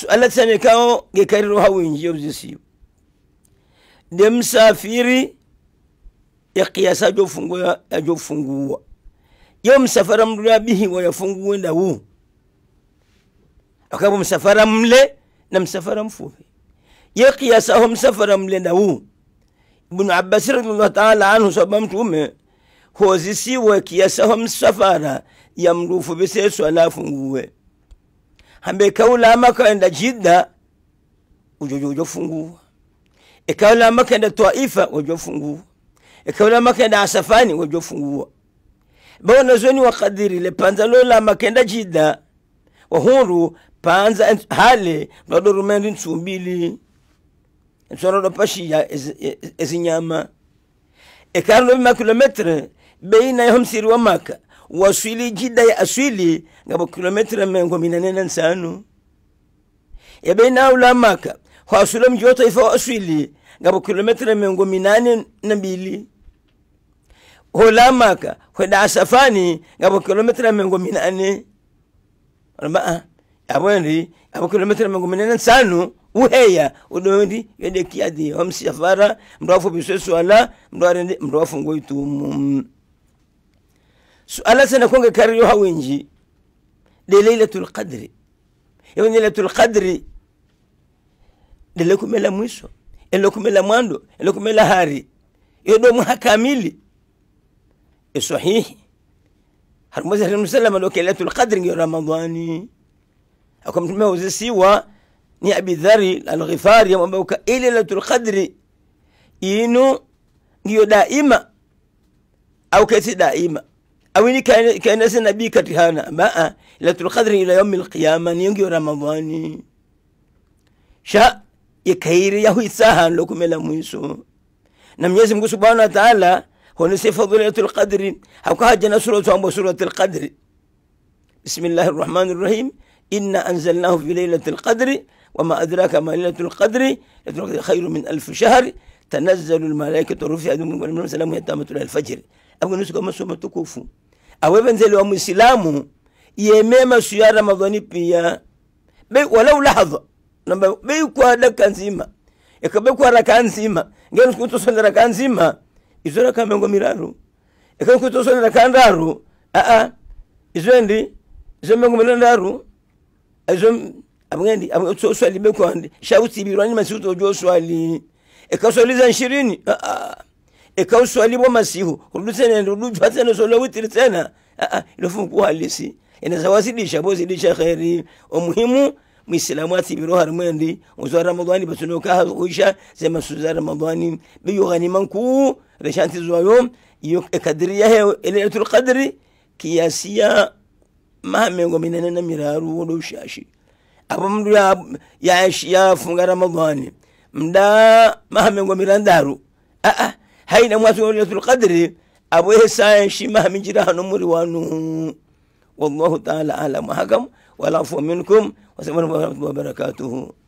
suala samekao ge kariro hawinjiyo bzisiyo de msafiri yakiyasa ajofunguwa yo msafara mlula bihi wayafunguwe ndawu Akabu msafara mle na msafara mfupi ye kiyasaho msafara mle ndawu ibnu Abbas radiallahu taala anhu soba mtume kiasa kiyasaho msafara ya mrufu biseso alafunguwe hambe kaulama enda jidda ujojo ujofungua ikaulama e kaenda taifa wajofungua e maka enda asafani wajofungua wa kadiri wakadirile panza enda jida jidda huru panza hale rumendu nsumbili nsorodopashiya ezinyama ya ezinyama e ekano bima kilometre beina ya homsiri wa maka waswili jida ya aswili ngabo kilometra mengo minane na nsanu yabeina ula maka hwasula mji wa taifa wa aswili ngabo kilometra mengo minane na mbili hola maka hweda asafani ngabo kilometra mengo minane alamba abwendi ah, abo kilometra mengo minane nsanu uheya udondi yede kiadi homsi safara mdwafu biswe swala mndo arende mndo afungo suala sana konge kariyo hawenji de lailatul qadri yewe lailatul qadri de lokumela mwiso elokumela mwando elokumela hari yodo mwaha kamili isahihi e harmozi harim sallam aloke lailatul qadri ngi ramadhani akamtumia uzisiwa ni abi dhari alghifari amwambauka ile lailatul qadri inu ngiyo daima au kesi daima أو إني كأن كأن سنبي كتهانا ما لا القدر إلى يوم القيامة نيجي رمضان شاء يكير يهو يساهان لكم إلى ميسو نم يزم سبحانه وتعالى هو نسي فضل القدر أو كهجنا سورة أم سورة القدر بسم الله الرحمن الرحيم إنا أنزلناه في ليلة القدر وما أدراك ما ليلة القدر خير من ألف شهر تنزل الملائكة والروح فيها والملائكة والسلام يتامة إلى الفجر أبو نسكو مسومة كوفو awewe ah, nzele wa muislamu yemema suya ramadhani pia be wala lahadha namba be kwa dakika nzima ikabe kwa raka nzima ngeni kuto sonda raka nzima izo raka mengo miraru ikabe kuto sonda raka ndaru a ah, a ah. izo ndi izo mengo miraru izo abngendi abngendi swali be kwa ndi shauti birani masuto jo swali ikaswali za 20 a a ikaw swali bo masihu rudisene rudisene sola witiri tena a ilofungu halisi inazawazidisha bozidisha khairi umuhimu muislamu atibiro harmendi uzwa ramadhani batunoka hazuisha zema suzwa ramadhani biyo ghanimanku reshanti zwayo iyo kadriya he lailatul qadri kiyasiya mahamengo minene na miraru wodo shashi abo mdu ya ya shia funga ramadhani mda mahamengo mirandaru a a haina mwatu lailatul qadri abo hesayen shima min jira hanumuri wanu wallahu ta'ala alam hakam wala fu minkum wa sallallahu alaihi wa barakatuhu